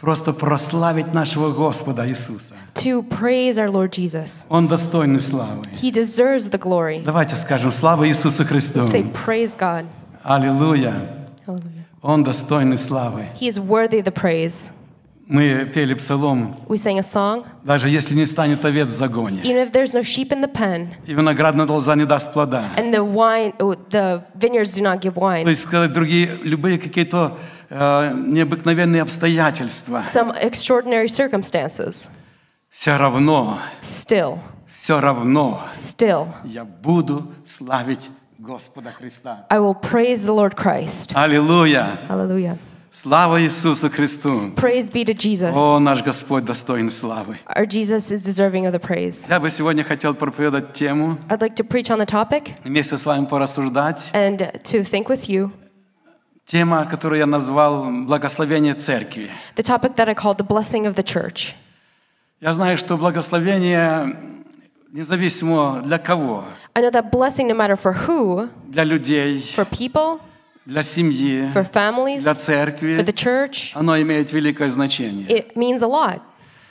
просто прославить нашего Господа Иисуса. To praise our Lord Jesus. Он достойный славы. He deserves the glory. Давайте скажем слава Иисусу Христу. Say praise God. Аллилуйя. Он достойный славы. He is worthy the praise. Мы пели псалом. We sang a song. Даже если не станет овец в загоне. Even if there's no sheep in the pen. И виноградная лоза не даст плода. And the wine, oh, the vineyards do not give wine. То есть сказать другие любые какие-то Э, необыкновенные обстоятельства. Some extraordinary circumstances. Все равно. Still. Все равно. Still. Я буду славить Господа Христа. I will praise the Lord Christ. Аллилуйя. Аллилуйя. Слава Иисусу Христу. Praise be to Jesus. О, наш Господь достоин славы. Our Jesus is deserving of the praise. Я бы сегодня хотел проповедать тему. I'd like to preach on the topic. Вместе с вами порассуждать. And to think with you. Тема, которую я назвал «Благословение церкви». The topic that I called the blessing of the church. Я знаю, что благословение независимо для кого. I know that blessing, no matter for who, для людей, for people, для семьи, for families, для церкви, for the church, оно имеет великое значение. It means a lot.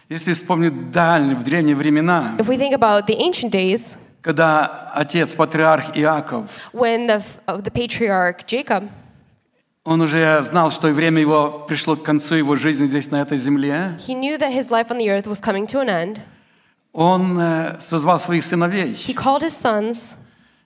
Если вспомнить дальние, в древние времена, If we think about the ancient days, когда отец, патриарх Иаков, when the, uh, the patriarch Jacob, он уже знал, что время его пришло к концу его жизни здесь на этой земле. He knew that his life on the earth was coming to an end. Он э, созвал своих сыновей. He called his sons.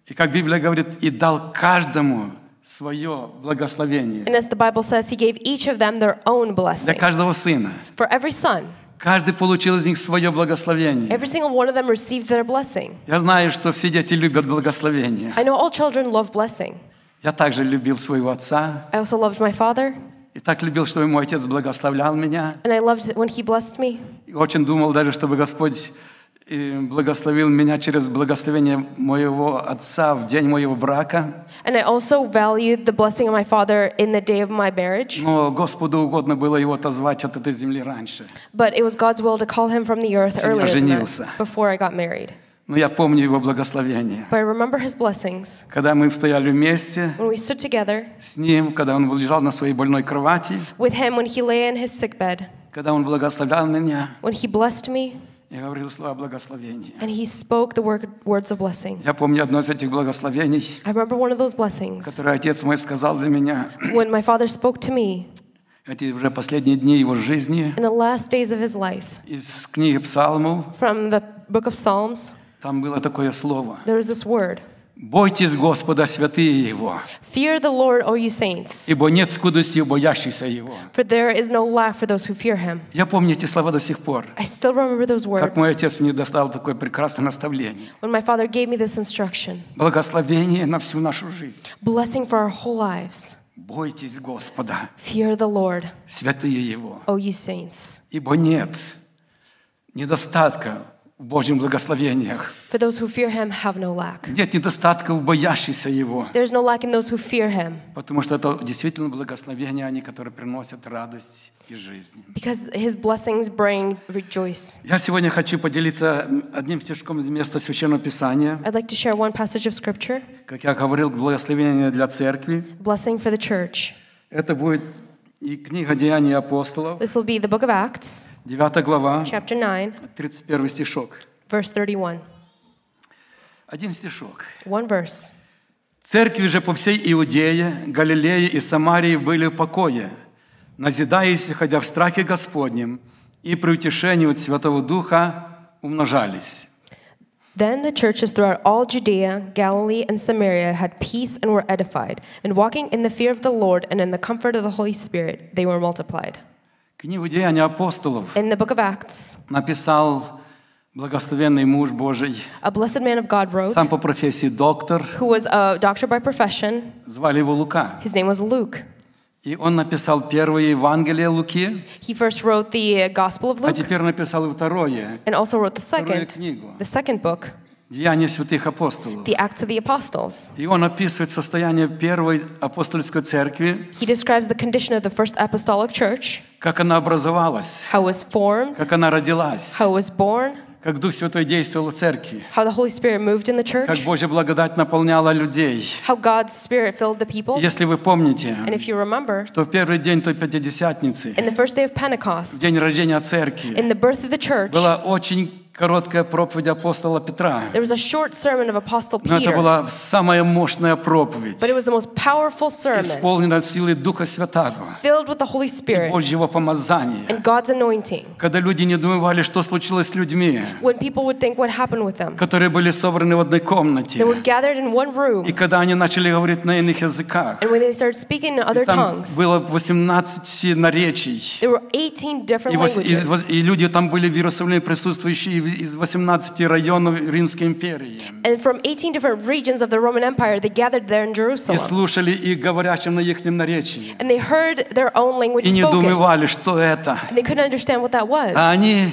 И как Библия говорит, и дал каждому свое благословение. And as the Bible says, he gave each of them their own blessing. Для каждого сына. For every son. Каждый получил из них свое благословение. Every single one of them received their blessing. Я знаю, что все дети любят благословение. I know all children love blessing. Я также любил своего отца. I also loved my father. И так любил, что мой отец благословлял меня. And I loved when he blessed me. И очень думал даже, чтобы Господь э, благословил меня через благословение моего отца в день моего брака. And I also valued the blessing of my father in the day of my marriage. Но Господу угодно было его отозвать от этой земли раньше. But it was God's will to call him from the earth earlier. Я женился. Before I got married. Но я помню его благословение. Когда мы стояли вместе together, с ним, когда он лежал на своей больной кровати, with him when he lay in his sick bed, когда он благословлял меня, when he blessed me, я говорил слова благословения. And he spoke the words of blessing. Я помню одно из этих благословений, I remember one of those blessings, которое отец мой сказал для меня. When my father spoke to me, эти уже последние дни его жизни, in the last days of his life, из книги Псалмов, from the book of Psalms, там было такое слово. There is this word. Бойтесь Господа, святые Его. Fear the Lord, all you saints. Ибо нет скудости у боящихся Его. For there is no lack for those who fear Him. Я помню эти слова до сих пор. I still remember those words. Как мой отец мне достал такое прекрасное наставление. When my father gave me this instruction. Благословение на всю нашу жизнь. Blessing for our whole lives. Бойтесь Господа. Fear the Lord. Святые Его. O you saints. Ибо нет недостатка в Божьих благословениях. For those who fear him have no lack. Нет недостатков боящихся Его. There is no lack in those who fear him. Потому что это действительно благословения, они, которые приносят радость и жизнь. Because his blessings bring rejoice. Я сегодня хочу поделиться одним стишком из места Священного Писания. I'd like to share one passage of scripture. Как я говорил, благословение для церкви. Blessing for the church. Это будет и книга Деяний апостолов. This will be the book of Acts. 9 глава. Chapter 9. 31 стишок. Verse 31. Один стишок. One verse. Церкви же по всей Иудее, Галилее и Самарии были в покое, назидаясь, ходя в страхе Господнем, и при утешении от Святого Духа умножались. Then the churches throughout all Judea, Galilee, and Samaria had peace and were edified. And walking in the fear of the Lord and in the comfort of the Holy Spirit, they were multiplied. Книгу апостолов in the book of Acts, написал благословенный муж Божий, a blessed man of God wrote, сам по профессии доктор, who was a doctor by profession. Звали его Лука. His name was Luke. И он написал первое Евангелие Луки. He first wrote the Gospel of Luke. А теперь написал и второе. And also wrote the second, вторую книгу. The second book. Деяния святых апостолов. The Acts of the Apostles. И он описывает состояние первой апостольской церкви. He describes the condition of the first apostolic church. Как она образовалась. How was formed. Как она родилась. How was born. Как Дух Святой действовал в церкви. How the Holy Spirit moved in the church. Как Божья благодать наполняла людей. How God's Spirit filled the people. Если вы помните, and if you remember, что в первый день той Пятидесятницы, in the first day of Pentecost, в день рождения церкви, in the birth of the church, было очень короткая проповедь апостола Петра. There was a short sermon of Apostle Peter, Но это была самая мощная проповедь, but it was the most powerful sermon, исполненная силой Духа Святаго filled with the Holy Spirit, и Божьего помазания. And God's anointing. Когда люди не думали, что случилось с людьми, when people would think what happened with them, которые были собраны в одной комнате, they were gathered in one room, и когда они начали говорить на иных языках, and when they started speaking in other и там tongues, было 18 наречий, there were 18 different и, languages. И, и люди там были в Иерусалиме присутствующие из 18 районов Римской империи. And from 18 different regions of the Roman Empire, they gathered there in Jerusalem. И слушали их говорящим на их наречии. And they heard their own language spoken. И не думали, что это. And they couldn't understand what that was. А они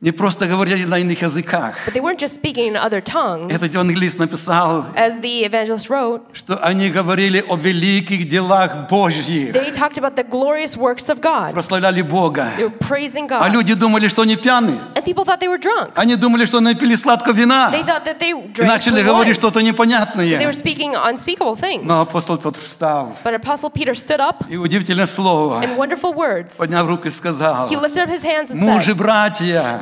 не просто говорили на иных языках. But they weren't just speaking in other tongues. Этот евангелист написал, as the evangelist wrote, что они говорили о великих делах Божьих. They talked about the glorious works of God. Прославляли Бога. They were praising God. А люди думали, что они пьяны. And people thought they were drunk. Они думали, что напили сладкого вина. They thought that they drank И начали говорить что-то непонятное. They were speaking unspeakable things. Но апостол Петр встал. But Apostle Peter stood up. И удивительное слово. And wonderful words. Подняв руку и сказал. He lifted up his hands and said. Мужи, братья.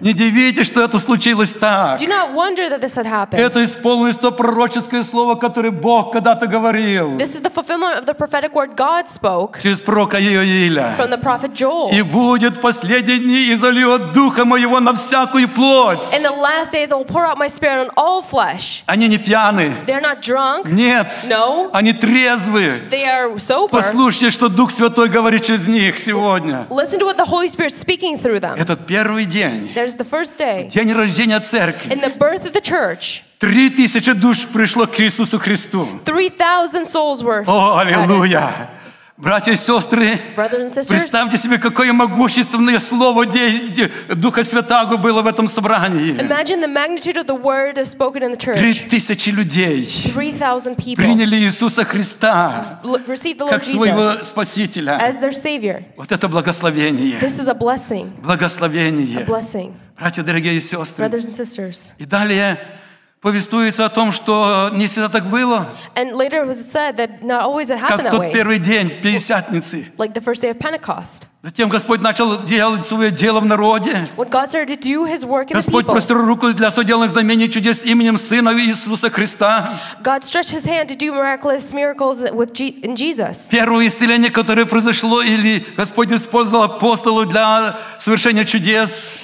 Не дивитесь, что это случилось так. Do not wonder that this had happened. Это исполнилось то пророческое слово, которое Бог когда-то говорил. This is the the fulfillment of prophetic word God spoke. Через пророка Иоиля. И будет последние дни, и зальет Духа Моего на всякую плоть. In the last days I will pour out My Spirit on all flesh. Они не пьяны. They're not drunk. Нет. No. Они трезвы. Послушайте, что Дух Святой говорит через них сегодня. Listen to what the Holy Spirit is speaking through them. Этот первый первый день. В день рождения церкви. Три тысячи душ пришло к Иисусу Христу. О, аллилуйя! Братья и сестры, представьте себе, какое могущественное слово Духа Святаго было в этом собрании. Три тысячи людей приняли Иисуса Христа как своего Спасителя. Вот это благословение. Благословение. Братья, дорогие и сестры. И далее повествуется о том, что э, не всегда так было. And later it was said that not always it happened как that тот way. первый день Пятидесятницы. Like the first day of Pentecost. Затем Господь начал делать свое дело в народе. Господь простер руку для соделанных знамений чудес именем Сына Иисуса Христа. Первое исцеление, которое произошло, или Господь использовал апостолов для совершения чудес.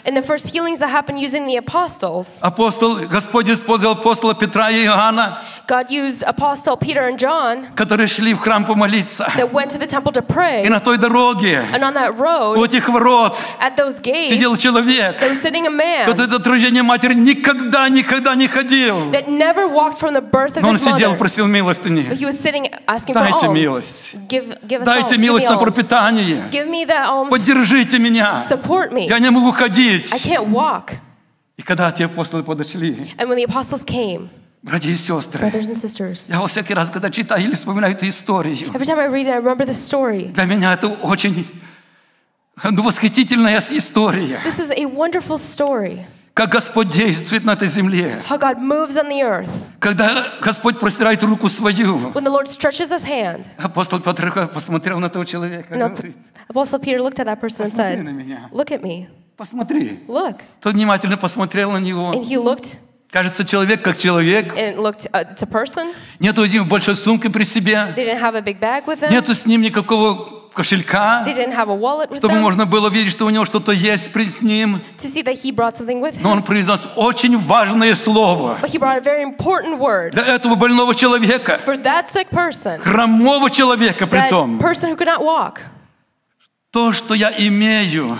Апостол, Господь использовал апостола Петра и Иоанна. God used Apostle Peter and John, которые шли в храм помолиться. That went to the temple to pray. И на той дороге and on that road, у этих ворот gates, сидел человек, there was sitting man, который до рождения матери никогда, никогда не ходил. Но он сидел, просил милостыни. Дайте милость. Give, give Дайте милость на пропитание. Поддержите меня. me. Я не могу ходить. И когда те апостолы подошли, Братья и сестры, я во всякий раз, когда читаю или вспоминаю эту историю, Every time I read it, I remember the story. для меня это очень ну, восхитительная история. This is a wonderful story. Как Господь действует на этой земле. How God moves on the earth. Когда Господь простирает руку свою. When the Lord stretches his hand. Апостол Петр посмотрел на того человека. No, говорит, Apostle Peter looked at that person and said, Look at me. Посмотри. Look. Тот внимательно посмотрел на него. And he looked Кажется, человек как человек. Looked, uh, Нету у него большой сумки при себе. Нету с ним никакого кошелька, чтобы можно было видеть, что у него что-то есть с ним. Но он произнес очень важное слово для этого больного человека, хромого человека при том. То, что я имею,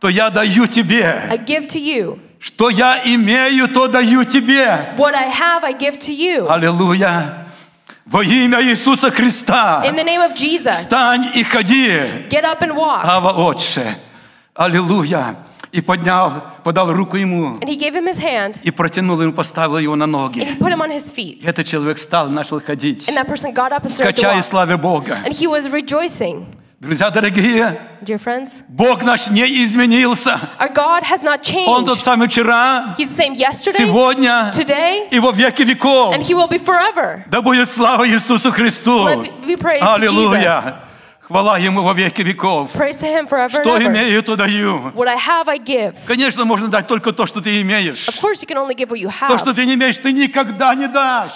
то я даю тебе. Что я имею, то даю тебе. Аллилуйя. Во имя Иисуса Христа. In the name of Jesus. Встань и ходи. Get up and walk. Ава Отче. Аллилуйя. И поднял, подал руку ему. And he gave him his hand. И протянул ему, поставил его на ноги. And he put him on his feet. И этот человек встал, начал ходить. And that person got up and started to walk. Качая славе Бога. And he was rejoicing. Друзья дорогие, Dear friends, Бог наш не изменился. Our God has not changed. Он тот самый вчера, He's same yesterday, сегодня today, и во веки веков. And he will be forever. Да будет слава Иисусу Христу. Аллилуйя. Хвала Ему во веки веков. Что имею, то даю. Конечно, можно дать только то, что ты имеешь. То, что ты не имеешь, ты никогда не дашь.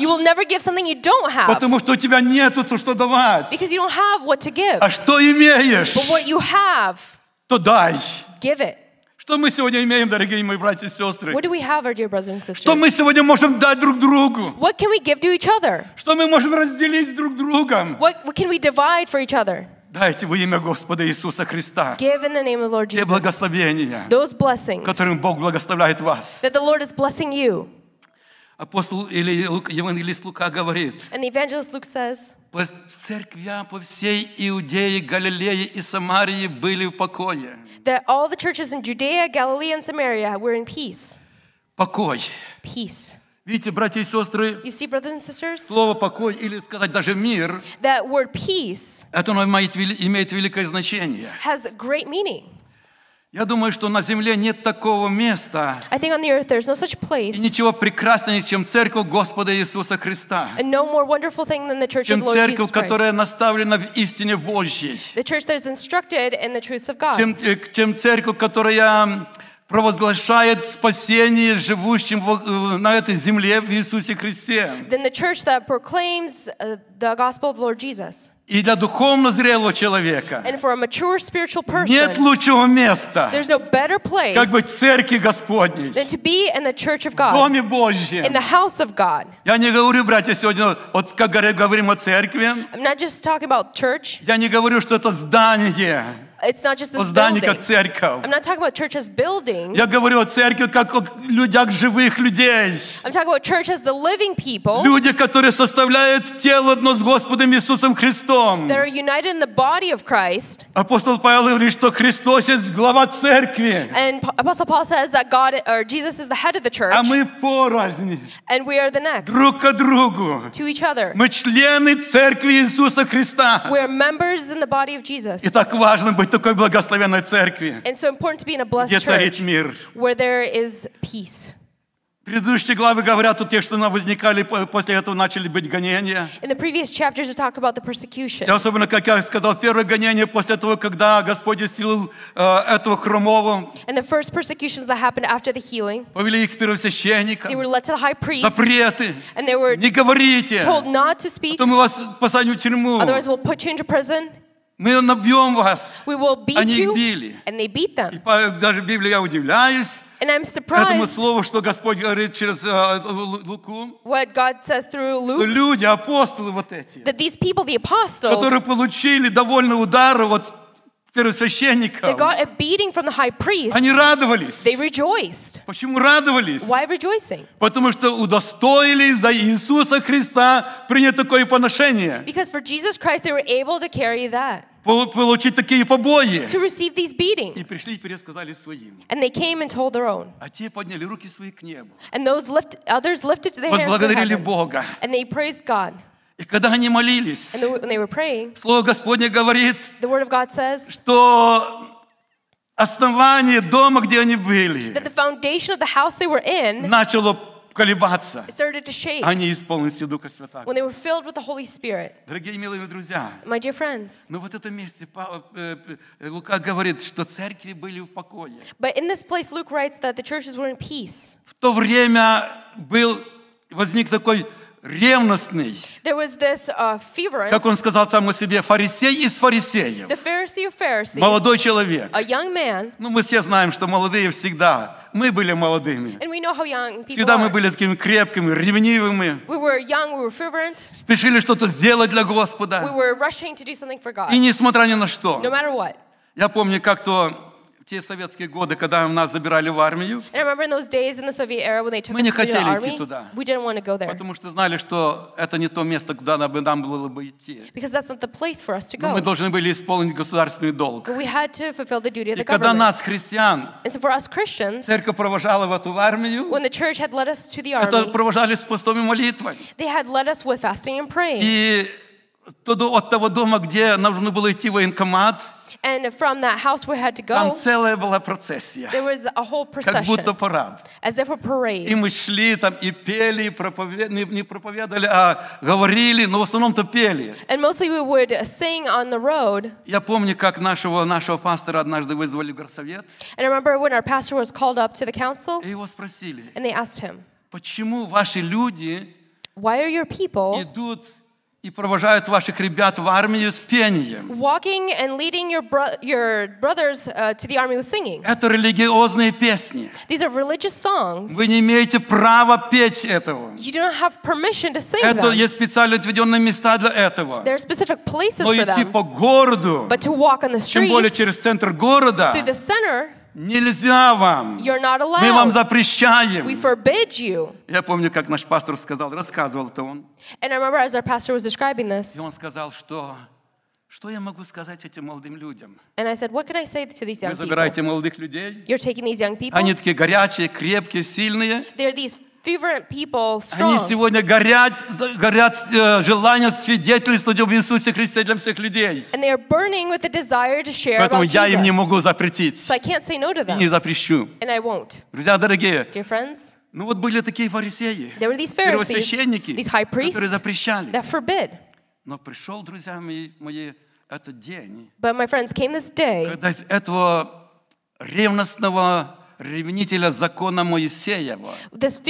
Потому что у тебя нету то, что давать. А что имеешь, то дай. Что мы сегодня имеем, дорогие мои братья и сестры? What do we have, our dear brothers and sisters? Что мы сегодня можем дать друг другу? What can we give to each other? Что мы можем разделить друг другом? what can we divide for each other? Дайте во имя Господа Иисуса Христа Give in the name of Lord Jesus, те благословения, those которым Бог благословляет вас. That the Lord is blessing you. Апостол или евангелист Лука говорит, And the evangelist Luke says, по церкви, по всей Иудее, Галилее и Самарии были в покое. That all the churches in Judea, Galilee, and Samaria were in peace. Покой. Peace. Видите, братья и сестры, see, слово «покой» или сказать даже «мир» that word peace это имеет, имеет великое значение. Has great meaning. Я думаю, что на земле нет такого места I think on the earth there's no such place, и ничего прекраснее, чем Церковь Господа Иисуса Христа, and no more wonderful thing than the church чем of Lord Церковь, Jesus которая наставлена в истине Божьей, the church that is instructed in the truths of God, чем, чем э, Церковь, которая провозглашает спасение живущим э, на этой земле в Иисусе Христе. Then the church that proclaims uh, the gospel of Lord Jesus. И для духовно зрелого человека person, нет лучшего места, no place, как быть в церкви Господней, в Доме Божьем. Я не говорю, братья, сегодня, вот, как говорим о церкви, church, я не говорю, что это здание, It's not just this building. как церковь. I'm not talking about church as building. Я говорю о церкви как о людях живых людей. I'm talking about church as the living people. Люди, которые составляют тело одно с Господом Иисусом Христом. That are united in the body of Christ. Апостол Павел говорит, что Христос есть глава церкви. And Apostle Paul says that God or Jesus is the head of the church. А мы порознь. And we are the next. Друг к другу. To each other. Мы члены церкви Иисуса Христа. We're members in the body of Jesus. И так важно быть такой благословенной церкви, so где царит мир. Предыдущие главы говорят о тех, что возникали после этого начали быть гонения. In the previous chapters, talk about И особенно, как я сказал, первое гонение после того, когда Господь исцелил э, этого хромого. And the first persecutions that happened after the healing. Повели их к первосвященникам. They were led to the high priest. Запреты. And they were не говорите. Told not to speak. А то мы вас посадим в тюрьму. Otherwise, we'll put you into prison. Мы набьем вас. We will beat Они их били. And they beat them. И даже Библия, я удивляюсь, And I'm surprised этому слову, что Господь говорит через э, э, Луку, what God says through Luke, что люди, апостолы вот эти, that these people, the apostles, которые получили довольно удары вот первосвященников, they got a beating from the high priest, они радовались. They rejoiced. Почему радовались? Why rejoicing? Потому что удостоились за Иисуса Христа принять такое поношение. Because for Jesus Christ they were able to carry that. Получить такие побои. To receive these beatings. И пришли и пересказали своим. And they came and told their own. А те подняли руки свои к небу. And those lift, others lifted their hands Возблагодарили Бога. And they praised God. И когда они молились, and when they were praying, Слово Господне говорит, the word of God says, что основание дома, где они были, that the foundation of the house they were in, начало колебаться. It started to shake. Они исполнились Духа Святаго. When they were filled with the Holy Spirit. Дорогие милые друзья. My dear friends. Но вот это месте Лука говорит, что церкви были в покое. But in this place Luke writes that the churches were in peace. В то время был возник такой ревностный. This, uh, как он сказал сам о себе, фарисей из фарисеев. Pharisees, молодой человек. Man, ну, мы все знаем, что молодые всегда мы были молодыми. Всегда мы были такими крепкими, ревнивыми. We were young, we were Спешили что-то сделать для Господа. We were to do for God. И несмотря ни на что. No what. Я помню, как-то те советские годы, когда нас забирали в армию, мы не хотели идти туда, потому что знали, что это не то место, куда нам, нам было бы идти. Но мы должны были исполнить государственный долг. И когда нас, христиан, церковь провожала в эту армию, это провожали с постами молитвой. И от того дома, где нужно было идти в военкомат, And from that house we had to go. Там целая была процессия. There was a whole procession. Как будто парад. As if a parade. И мы шли там и пели, и проповед... не проповедовали, а говорили, но в основном-то пели. And mostly we would sing on the road. Я помню, как нашего, нашего пастора однажды вызвали в горсовет. And I remember when our pastor was called up to the council. И его спросили. And they asked him. Почему ваши люди Why are your people идут и провожают ваших ребят в армию с пением. Walking and leading your, bro your brothers uh, to the army with singing. Это религиозные песни. These are religious songs. Вы не имеете права петь этого. You do not have permission to sing Это them. есть специально отведенные места для этого. There are specific places Но for идти them. по городу, But to walk on the streets, тем более через центр города, through the center, Нельзя вам. You're not Мы вам запрещаем. We forbid you. Я помню, как наш пастор сказал, рассказывал это он. And I remember as our pastor was describing this. И он сказал, что что я могу сказать этим молодым людям? And I said, What can I say to these young Вы забираете people? молодых людей. You're taking these young people. Они такие горячие, крепкие, сильные. They're these fervent people strong. Они сегодня горят, горят э, желанием свидетельствовать об Иисусе Христе для всех людей. And they are burning with the desire to share Поэтому about я Jesus. им не могу запретить. So I can't say no to them. И не запрещу. And I won't. Друзья дорогие, Dear friends, ну вот были такие фарисеи, There were these первосвященники, these high priests, которые запрещали. That forbid. Но пришел, друзья мои, мои этот день, But my friends, came this day, когда из этого ревностного ревнителя закона Моисеева. This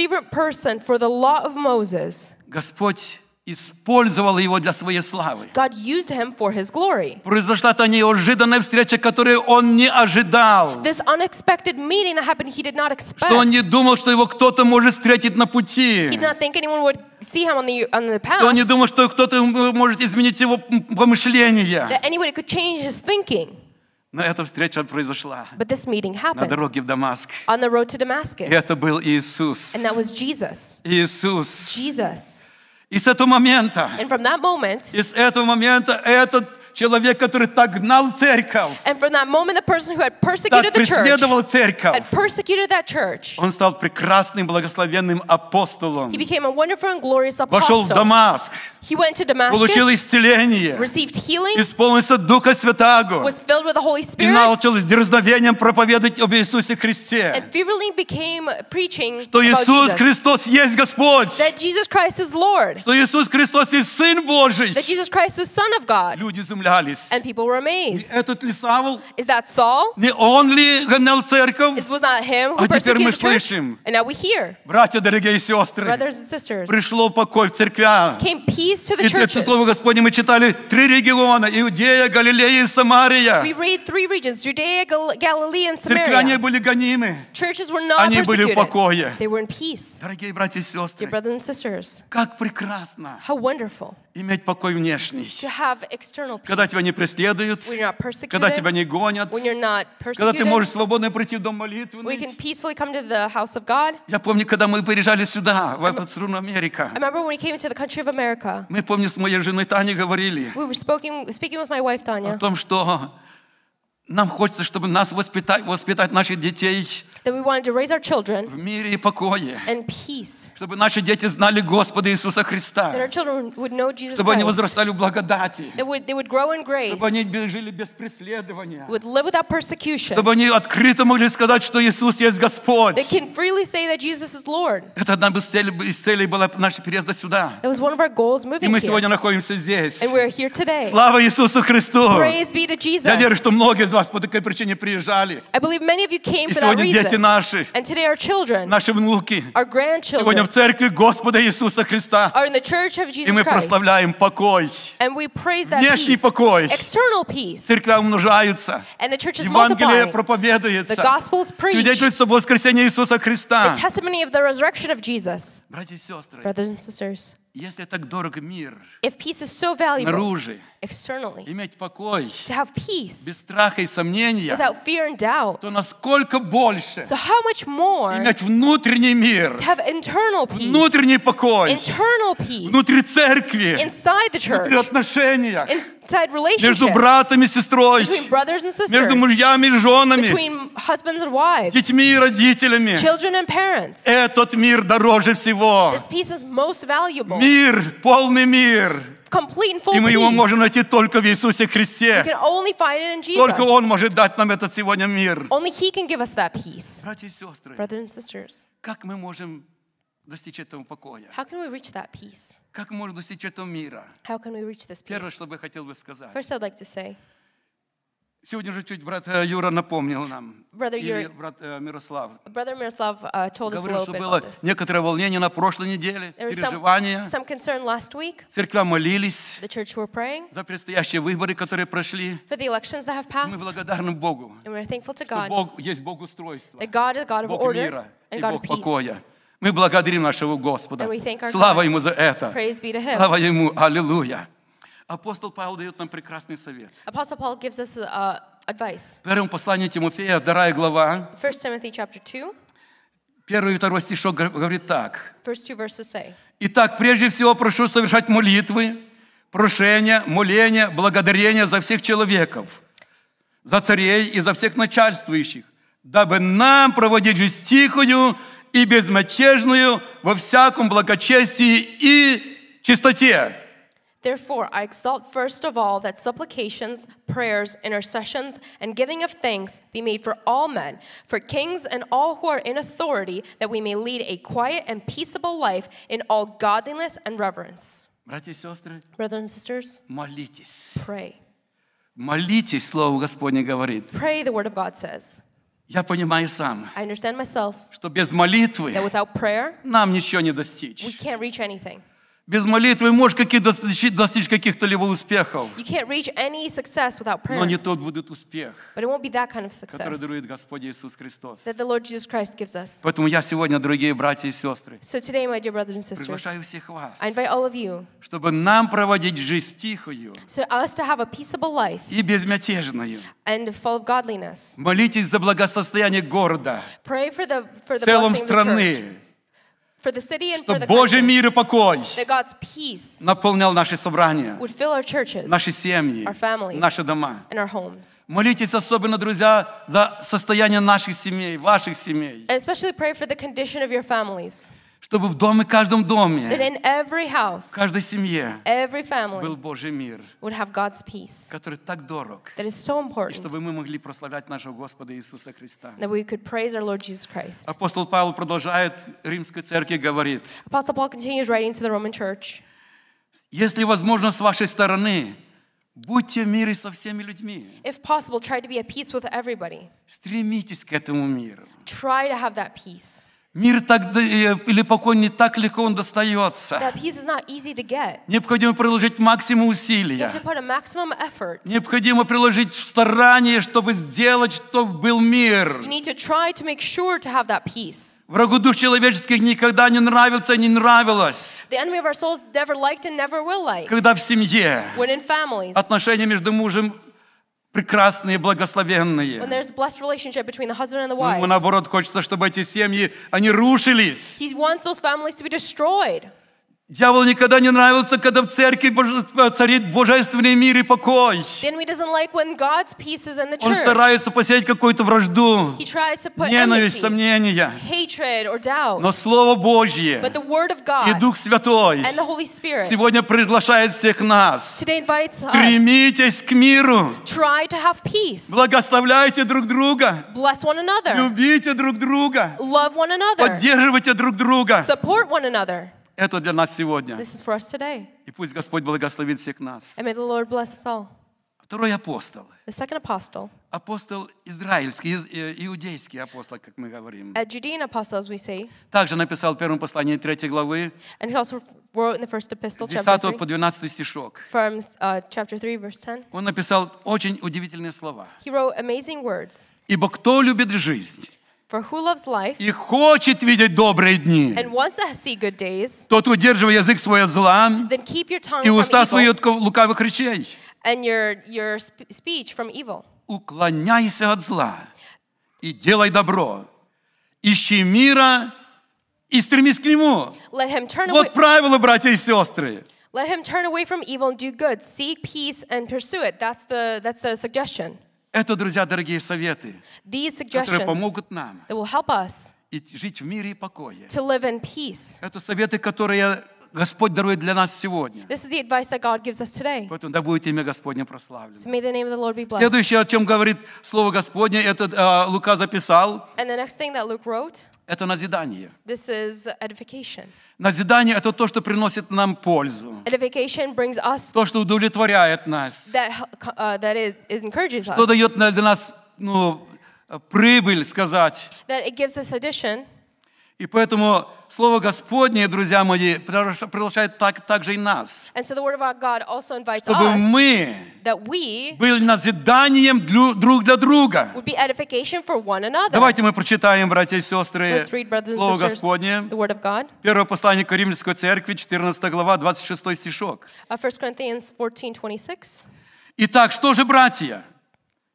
Господь использовал его для своей славы. God used him for his glory. Произошла та неожиданная встреча, которую он не ожидал. This unexpected meeting that happened, he did not expect. Что он не думал, что его кто-то может встретить на пути. He did not think anyone would see him on the, on the path. Что он не думал, что кто-то может изменить его помышление. That anybody could change his thinking. Но эта встреча произошла But this meeting happened на дороге в Дамаск. On the road to Damascus. И это был Иисус. And that was Jesus. Иисус. Jesus. И с этого момента, moment, и с этого момента этот человек, который так гнал церковь, moment, так преследовал церковь, church. он стал прекрасным, благословенным апостолом, He became в Дамаск, He получил исцеление, healing, исполнился Духа Святаго was и начал с дерзновением проповедовать об Иисусе Христе, что Иисус Христос есть Господь, что Иисус Христос есть Сын Божий. Люди изумлялись And people were amazed. Is that Saul? This was not him who а And now we hear. Братья, Brothers and sisters. Came peace to the churches. We read three regions. Judea, Galilee and Samaria. Churches were not persecuted. They were in peace. How wonderful. Иметь To have external peace. когда тебя не преследуют, когда тебя не гонят, когда ты можешь свободно прийти в дом молитвы. Я помню, когда мы приезжали сюда, в этот струн Америка. Мы, помню, с моей женой Таней говорили о том, что нам хочется, чтобы нас воспитать, воспитать наших детей that we wanted to raise our children в мире и покое, and peace, чтобы наши дети знали Господа Иисуса Христа, that our children would know Jesus чтобы Christ, они возрастали в благодати, that would, they would grow in grace, чтобы они жили без преследования, would live without persecution, чтобы они открыто могли сказать, что Иисус есть Господь. They can freely say that Jesus is Lord. Это одна из целей, из целей была наша переезда сюда. That was one of our goals moving и мы сегодня here. находимся здесь. And we're here today. Слава Иисусу Христу! Praise be to Jesus. Я верю, что многие из вас по такой причине приезжали. I believe many of you came и for that reason. И сегодня дети наши, and today our children, наши внуки our grandchildren, сегодня в церкви Господа Иисуса Христа. Are in the church of Jesus и мы прославляем покой, and we praise that внешний peace, покой. External peace. Церкви умножаются, and the church is Евангелие проповедуется, the gospels preach, свидетельство воскресения Иисуса Христа. The testimony of the resurrection of Jesus. Братья и сестры, Brothers and sisters, если так дорог мир, If so valuable, снаружи, иметь покой, to have peace, без страха и сомнения, fear and doubt, то насколько больше so how much more, иметь внутренний мир, to have peace, внутренний покой, peace, внутри церкви, the church, внутри отношениях, inside between brothers and sisters, between husbands and wives, детьми Children and parents. This peace is most valuable. Мир, полный Complete and full peace. можем We can only find it in Jesus. Only he can give us that peace. Brothers and sisters, How can we reach that peace? Как можно достичь этого мира? How can we reach this peace? Первое, что бы хотел бы сказать. First, I'd like to say. Сегодня же чуть брат э, Юра напомнил нам. Brother Юра, или брат э, Мирослав. Brother Miroslav, uh, э, told говорил, us a что было некоторое волнение на прошлой неделе, переживания. Some, some concern last week. Церква молились the church were praying. за предстоящие выборы, которые прошли. For the elections that have passed. Мы благодарны Богу, And we're thankful to God, что Бог есть Бог устройства, God is God of Бог order мира and и God Бог of peace. покоя. Мы благодарим нашего Господа. Слава Ему за это. Слава Ему. Аллилуйя. Апостол Павел дает нам прекрасный совет. Апостол Павел gives us uh, advice. Первое послание Тимофея, вторая глава. 1 Timothy chapter 2. Первый и второй стишок говорит так. First two verses say. Итак, прежде всего прошу совершать молитвы, прошения, моления, благодарения за всех человеков, за царей и за всех начальствующих, дабы нам проводить жизнь тихую, и безмятежную во всяком благочестии и чистоте. Therefore, I exalt first of all that supplications, prayers, intercessions, and giving of thanks be made for all men, for kings and all who are in authority, that we may lead a quiet and peaceable life in all godliness and reverence. Братья и сестры, Brothers and sisters, молитесь. Pray. Молитесь, Слово Господне говорит. Pray, the word of God says. Я понимаю сам, I understand myself, что без молитвы that without prayer, нам ничего не достичь. We can't reach anything. Без молитвы можешь какие достичь, достичь каких-то либо успехов. You can't reach any Но не тот будет успех, kind of success, который дарует Господь Иисус Христос. That the Lord Jesus gives us. Поэтому я сегодня, другие братья и сестры, so today, my dear and sisters, приглашаю всех вас, I all of you, чтобы нам проводить жизнь тихую so us to have a life, и безмятежную. And full of Молитесь за благосостояние города, Pray for the, for the целом страны. for the city and for the Божий мир и покой that God's peace наполнял наши собрания, would fill our churches, наши семьи, our families, наши дома. And our homes. Молитесь особенно, друзья, за состояние наших семей, ваших семей. And especially pray for the condition of your families. чтобы в доме, каждом доме, house, в каждой семье был Божий мир, peace, который так дорог, so и чтобы мы могли прославлять нашего Господа Иисуса Христа. Апостол Павел продолжает римской церкви говорит, church, если возможно с вашей стороны, Будьте в мире со всеми людьми. If possible, try to be at peace with Стремитесь к этому миру. Try to have that peace. Мир так э, или покой не так легко он достается. Необходимо приложить максимум усилий. Необходимо приложить старание, чтобы сделать, чтобы был мир. Врагу душ человеческих никогда не нравится и не нравилось. Когда в семье отношения между мужем прекрасные, благословенные. Ему наоборот хочется, чтобы эти семьи, они рушились. Дьявол никогда не нравился, когда в церкви царит божественный мир и покой. Like Он старается посеять какую-то вражду, ненависть, сомнения. Но Слово Божье и Дух Святой сегодня приглашает всех нас. Стремитесь к миру. Благословляйте друг друга. Любите друг друга. Поддерживайте друг друга. Это для нас сегодня. И пусть Господь благословит всех нас. Второй апостол. The second apostle. Апостол израильский, из, э, иудейский апостол, как мы говорим. A Judean apostle, as we say. Также написал в первом послании 3 главы. And he also wrote in the first epistle, 10 по 12 стишок. From, uh, chapter 3, verse 10. Он написал очень удивительные слова. He wrote amazing words. Ибо кто любит жизнь? For who loves life, и хочет видеть добрые дни, and wants to see good days, тот, удерживая язык свой от зла then keep your tongue и уста свои от лукавых речей, and your, your speech from evil. уклоняйся от зла и делай добро, ищи мира и стремись к нему. Let him turn away. правила, братья и сестры. Let him turn away from evil and do good. Seek peace and pursue it. That's the, that's the suggestion. Это, друзья, дорогие советы, которые помогут нам жить в мире и покое. Это советы, которые Господь дарует для нас сегодня. This is the that God gives us today. Поэтому да будет имя Господне прославлено. So may the name of the Lord be Следующее, о чем говорит Слово Господне, это э, Лука записал. And the next thing that Luke wrote, это назидание. This is Назидание – это то, что приносит нам пользу. us, то, что удовлетворяет нас. That, uh, that is, is что дает для нас ну, прибыль, сказать. That it gives us addition, и поэтому Слово Господнее, друзья мои, приглашает так, также и нас. So чтобы мы были назиданием друг для друга. Давайте мы прочитаем, братья и сестры, Слово Господнее. Первое послание к Римлянской церкви, 14 глава, 26 стишок. 14, uh, Итак, что же, братья,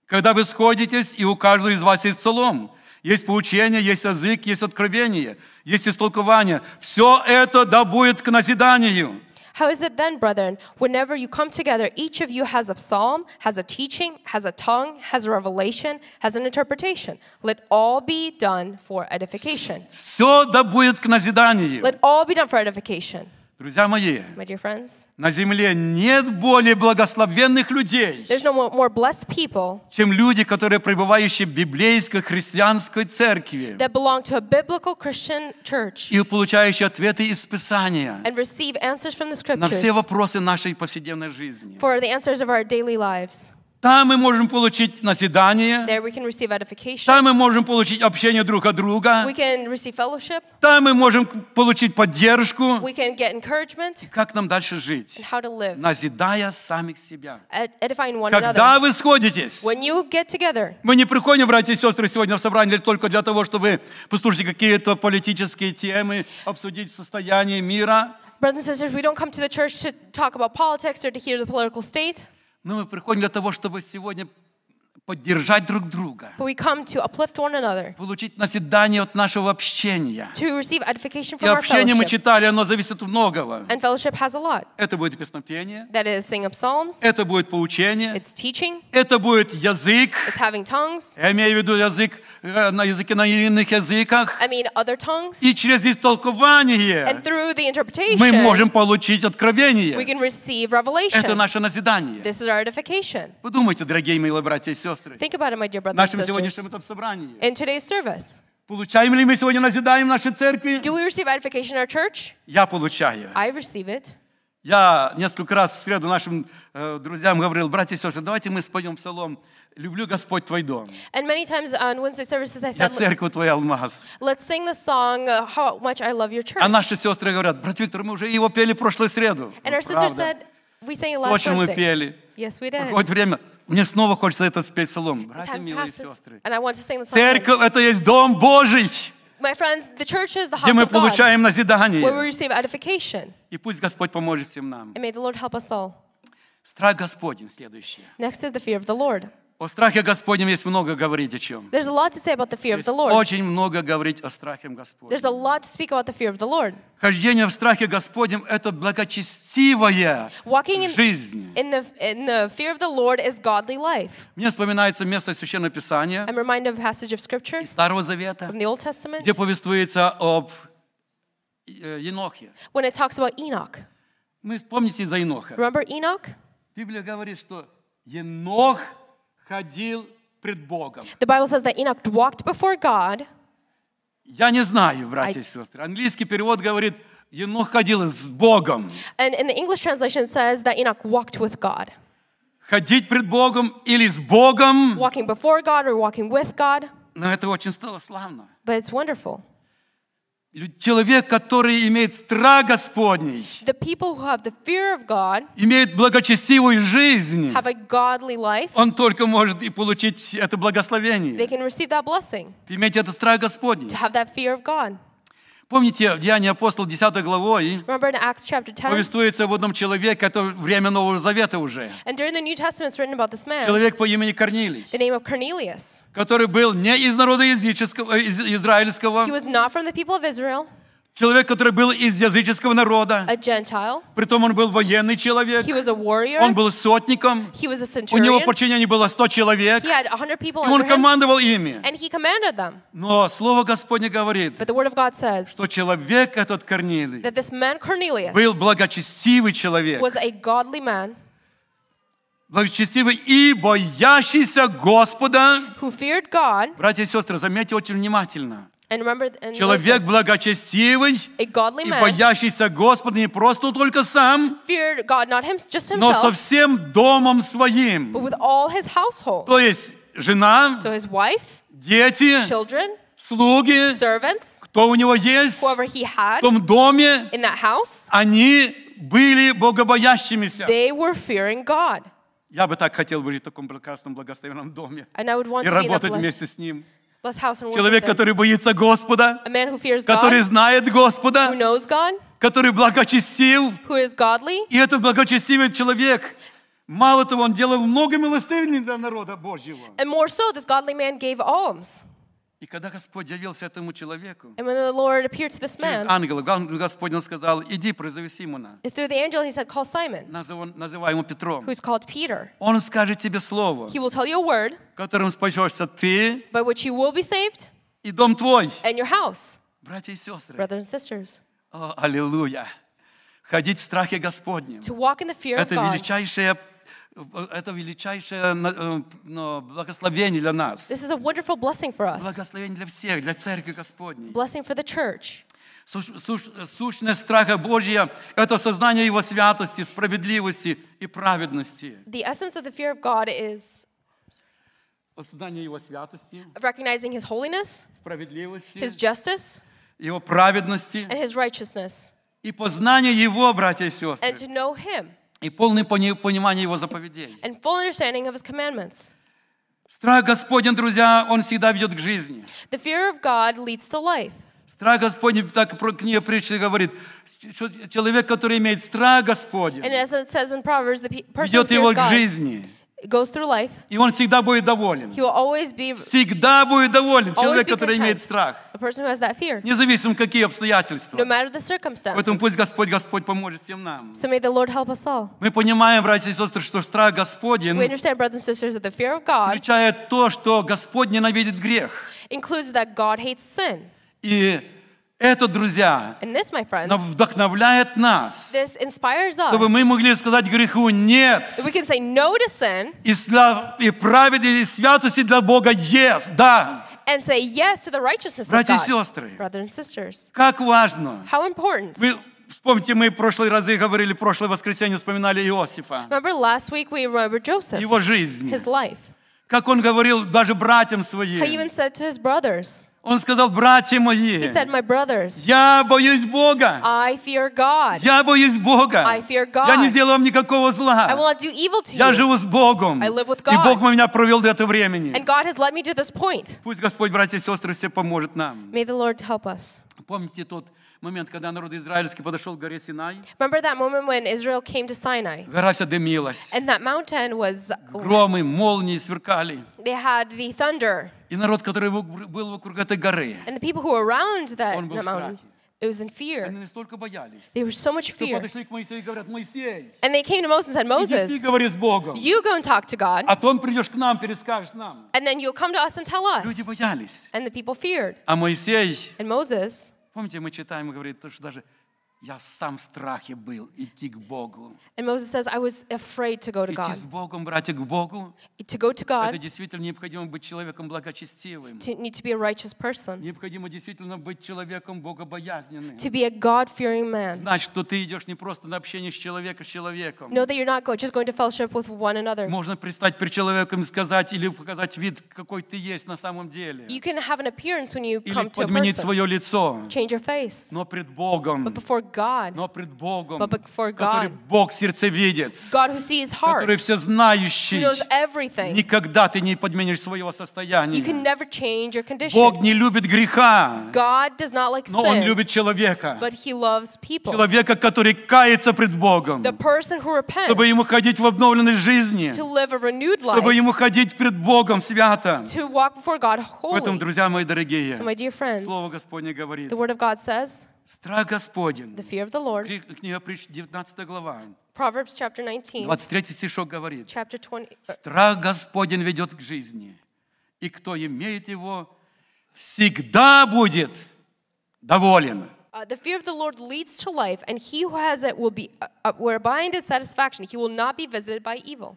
когда вы сходитесь, и у каждого из вас есть псалом, есть поучение, есть язык, есть откровение, есть истолкование. Все это да будет к назиданию. How is it then, brethren, whenever you come together, each of you has a psalm, has a teaching, has a tongue, has a revelation, has an interpretation? Let all be done for edification. Все да будет к назиданию. Let all be done for edification. Друзья мои, friends, на земле нет более благословенных людей, no чем люди, которые пребывающие в библейской христианской церкви и получающие ответы из Писания на все вопросы нашей повседневной жизни. Там мы можем получить There we can receive edification. Там мы можем получить общение друг от друга. We can receive fellowship. Там мы можем получить поддержку. We can get encouragement. Как нам дальше жить? How to live? Назидая самих себя. Edifying one Когда вы сходитесь, When you get together? мы не приходим, братья и сестры, сегодня в собрание только для того, чтобы послушать какие-то политические темы, обсудить состояние мира. Brothers and sisters, we don't come to the church to talk about politics or to hear the political state. Но ну, мы приходим для того, чтобы сегодня поддержать друг друга, another, получить наседание от нашего общения. И общение мы читали, оно зависит от многого. Это будет песнопение, psalms, это будет поучение, teaching, это будет язык, tongues, я имею в виду язык э, на языке на иных языках, I mean tongues, и через истолкование мы можем получить откровение. Это наше назидание. Подумайте, дорогие мои братья и сестры, сестры. Think about it, my dear brothers and нашем сегодняшнем sisters. этом собрании. In today's service. Получаем ли мы сегодня назидаем в нашей церкви? Do we receive edification in our church? Я получаю. I receive it. Я несколько раз в среду нашим э, друзьям говорил, братья и сестры, давайте мы споем псалом «Люблю Господь твой дом». And many times on Wednesday services I said, «Я церковь твой алмаз». Let's sing the song «How much I love your church». А наши сестры говорят, брат Виктор, мы уже его пели в прошлую среду. And our sister said, Очень мы пели. Yes, we did. Какое-то время мне снова хочется это спеть псалом. Братья, милые сестры. Церковь — это есть дом Божий. My friends, the church is the house где мы получаем назидание. Where we receive edification. И пусть Господь поможет всем нам. And may the Lord help us all. Страх Господень следующий. Next is the fear of the Lord. О страхе Господнем есть много говорить о чем. There's a lot to say about the fear of the Lord. Очень много говорить о страхе Господнем. There's a lot to speak about the fear of the Lord. Хождение в страхе Господнем это благочестивая Walking жизнь. In the, in the fear of the Lord is godly life. Мне вспоминается место Священного Писания. I'm reminded of a passage of Scripture. Из Старого Завета. From the Old Testament. Где повествуется об э, Енохе. When it talks about Enoch. Мы помните за Еноха. Remember Enoch? Библия говорит, что Енох ходил пред Богом. The Bible says that Enoch walked before God. Я не знаю, братья I... и сестры. Английский перевод говорит, Енох ходил с Богом. And in the English translation says that Enoch walked with God. Ходить пред Богом или с Богом. Walking before God or walking with God. Но это очень стало славно. But it's wonderful. Человек, который имеет страх Господний, the who have the fear of God, имеет благочестивую жизнь, have a godly life, он только может и получить это благословение. They can receive that иметь этот страх Господний. To have that fear of God. Помните, в Деянии апостола 10 главой повествуется об одном человеке, который время Нового Завета уже. Человек по имени Корнилий, который был не из народа языческого, из, израильского. Человек, который был из языческого народа. A gentile. Притом он был военный человек. Он был сотником. У него подчинение было 100 человек. и он командовал ими. Но Слово Господне говорит, says, что человек этот Корнилий man был благочестивый человек. благочестивый и боящийся Господа. God. Братья и сестры, заметьте очень внимательно. Человек благочестивый и боящийся Господа не просто только сам, но со всем домом своим. То есть жена, дети, слуги, кто у него есть, в том доме, они были богобоящимися. Я бы так хотел быть в таком прекрасном благословенном доме и работать вместе с ним. Человек, который боится Господа, который знает Господа, который благочестив. И этот благочестивый человек, мало того, он делал много милостивий для народа Божьего. And more so, this godly man gave alms. И когда Господь явился этому человеку, man, через ангела, Господь сказал, иди, призови Симона. Through the angel, he said, назов, называй его Петром. Who's called Peter. Он скажет тебе слово, he will word, которым спасешься ты by which you will be saved, и дом твой. And your house. Братья и сестры. О, аллилуйя. Ходить в страхе Господнем. Это величайшее это величайшее э, благословение для нас. This is a wonderful blessing for us. Благословение для всех, для церкви Господней. Blessing for the church. Сущность страха Божья – это сознание Его святости, справедливости и праведности. The essence of the fear of God is осознание Его святости, recognizing His holiness, справедливости, His justice, Его праведности and His righteousness, и познание Его, братья и сестры. And to know Him. И полное понимание Его заповедей. Страх Господень, друзья, он всегда ведет к жизни. The fear of God leads to life. Страх Господень, так к ней притча говорит, человек, который имеет страх Господень, ведет его к жизни goes through life, и он всегда будет доволен. He will always be, всегда будет доволен человек, который имеет страх. A person who has that fear. Независимо, какие обстоятельства. No matter the circumstances. Поэтому пусть Господь, Господь поможет всем нам. So may the Lord help us all. Мы понимаем, братья и сестры, что страх Господень We understand, brothers and sisters, that the fear of God включает то, что Господь ненавидит грех. Includes that God hates sin. И это, друзья, this, friends, вдохновляет нас, us, чтобы мы могли сказать греху «нет». No sin, и, сля, и праведности, и святости для Бога «есть», да. and say yes to the righteousness Братья of Сестры, Как важно. How important. Вы, Вспомните, мы в прошлые разы говорили, в прошлое воскресенье вспоминали Иосифа. Remember last week we remember Joseph. Его жизнь. His life. Как он говорил даже братьям своим. Он сказал, братья мои, said, я боюсь Бога. I fear God. Я боюсь Бога. I fear God. Я не сделаю вам никакого зла. I will not do evil to я живу с Богом. I live with God. И Бог меня провел до этого времени. And God has led me to this point. Пусть Господь, братья и сестры, все поможет нам. May the Lord help us. Помните тот момент, когда народ израильский подошел к горе Синай. Remember that moment when Israel came to Sinai? Гора вся дымилась. And that mountain was... Громы, молнии сверкали. They had the thunder. И народ, который был вокруг этой горы, And the people who were around that он был в It was in fear. They were so much fear. And they came to Moses and said, Moses, you go and talk to God. And then you'll come to us and tell us. And the people feared. And Moses Помните, мы читаем, говорит, то, что даже я сам в страхе был идти к Богу. And Moses says, I was afraid to go to God. Идти с Богом, братья, к Богу. To go to God. Это действительно необходимо быть человеком благочестивым. To, need to be a righteous person. Необходимо действительно быть человеком богобоязненным. To be a God-fearing man. Знать, что ты идешь не просто на общение с человеком, с человеком. Know that you're not just going to fellowship with one another. Можно пристать перед человеком и сказать или показать вид, какой ты есть на самом деле. You can have an appearance when you come to a person. Или подменить свое лицо. Change your face. Но пред Богом. But before God, но пред Богом, but before God, который Бог сердцевидец, God who sees hearts, который все знающий, никогда ты не подменишь своего состояния. You can never change your condition. Бог не любит греха, God does not like но sin, Он любит человека, but he loves people. человека, который кается пред Богом, the person who repents, чтобы ему ходить в обновленной жизни, to live a renewed life, чтобы ему ходить пред Богом свято. To walk before God holy. Поэтому, друзья мои дорогие, so, my dear friends, Слово Господне говорит, the Word of God says, Страх Господень. The fear of the Lord. Книга Притч, 19 глава. Proverbs chapter 19. 23 стишок говорит. Chapter 20. Страх Господень ведет к жизни, и кто имеет его, всегда будет доволен. Uh, the fear of the Lord leads to life, and he who has it will be uh, will abide in satisfaction. He will not be visited by evil.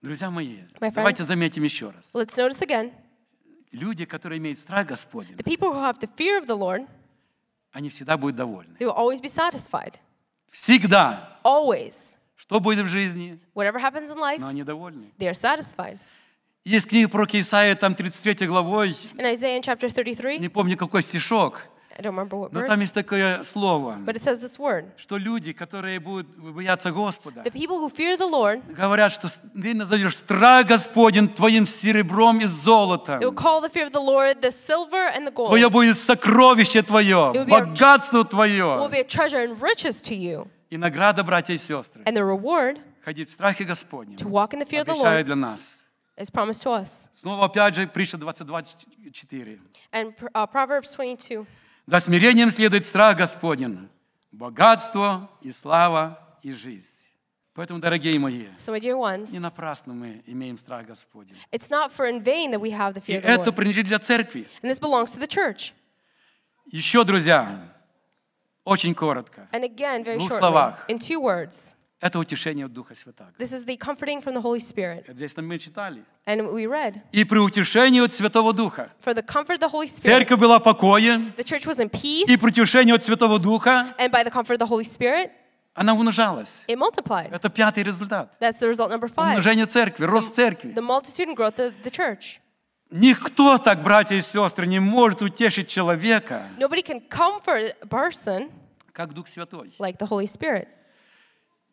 Друзья мои, My friends, давайте заметим еще раз. Let's notice again. Люди, которые имеют страх Господень, the people who have the fear of the Lord, они всегда будут довольны. They will always be satisfied. Всегда. Always. Что будет в жизни? Whatever happens in life, Но они довольны. They are satisfied. Есть книга про Исаия, там 33 главой. In Isaiah, chapter 33, не помню, какой стишок. Но там есть такое слово, что люди, которые будут бояться Господа, говорят, что ты назовешь страх Господень твоим серебром и золотом. They will call the fear of the Lord the silver and the gold. Твое будет сокровище твое, богатство твое. Will be a treasure and riches to you. И награда, братья и сестры, and the reward, ходить в страхе Господнем, to walk in the fear of the Lord, для нас. Is promised to us. Снова опять же, Приша 22, 4. And uh, Proverbs 22. За смирением следует страх Господен, богатство и слава и жизнь. Поэтому, дорогие мои, so, ones, не напрасно мы имеем страх Господень. It's not for in vain that we have the fear И of the это принадлежит для церкви. And this belongs to the church. Еще, друзья, очень коротко. And again, very в двух shortly, словах. In two words. Это утешение от Духа Святаго. This is the comforting from the Holy Spirit. Здесь мы читали. And we read. И при утешении от Святого Духа. For the comfort of the Holy Spirit. Церковь была в покое. The church was in peace. И при утешении от Святого Духа. And by the comfort of the Holy Spirit. Она умножалась. It multiplied. Это пятый результат. That's the result number five. Умножение церкви, рост церкви. The multitude and growth of the church. Никто так, братья и сестры, не может утешить человека, Nobody can comfort a person, как Дух Святой. Like the Holy Spirit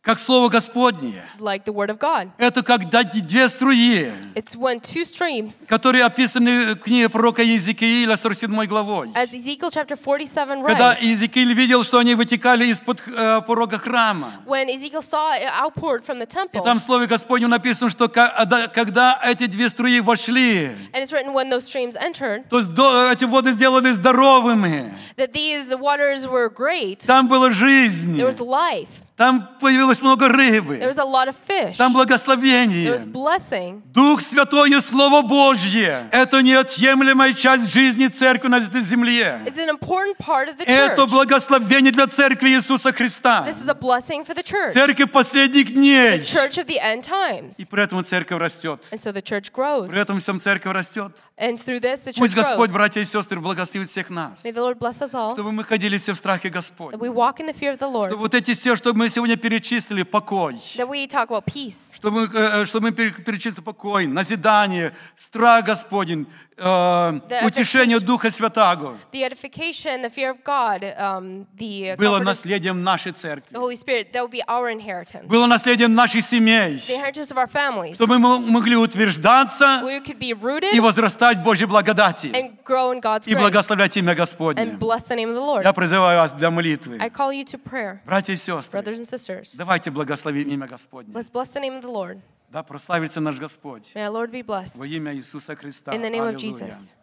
как слово Господнее. Like the word of God. Это как две струи, It's when two streams, которые описаны в книге пророка Иезекииля 47 главой. As 47 read, когда Иезекииль видел, что они вытекали из-под э, порога храма. When saw it э, from the temple, и там в Слове Господнем написано, что а когда эти две струи вошли, and it's written, when those streams entered, то есть до, эти воды сделали здоровыми. That these waters were great. Там была жизнь. There was life. Там появилось много рыбы. Там благословение. Дух Святой и Слово Божье – это неотъемлемая часть жизни церкви на этой земле. Это благословение для церкви Иисуса Христа. Церкви последних дней. И при этом церковь растет. So при этом всем церковь растет. This, Пусть Господь, grows. братья и сестры, благословит всех нас. Чтобы мы ходили все в страхе Господь. Чтобы вот эти все, чтобы мы сегодня перечислили покой. Что мы, э, э, что мы перечислили покой, назидание, страх Господень, Э, утешение Духа Святаго было наследием нашей церкви, было наследием наших семей, чтобы мы могли утверждаться и возрастать в Божьей благодати и благословлять имя Господне. Я призываю вас для молитвы. Братья и сестры, давайте благословим имя Господне. Да прославится наш Господь. May our Lord be blessed. Во имя Иисуса Христа. In the name Аллилуйя. of Jesus.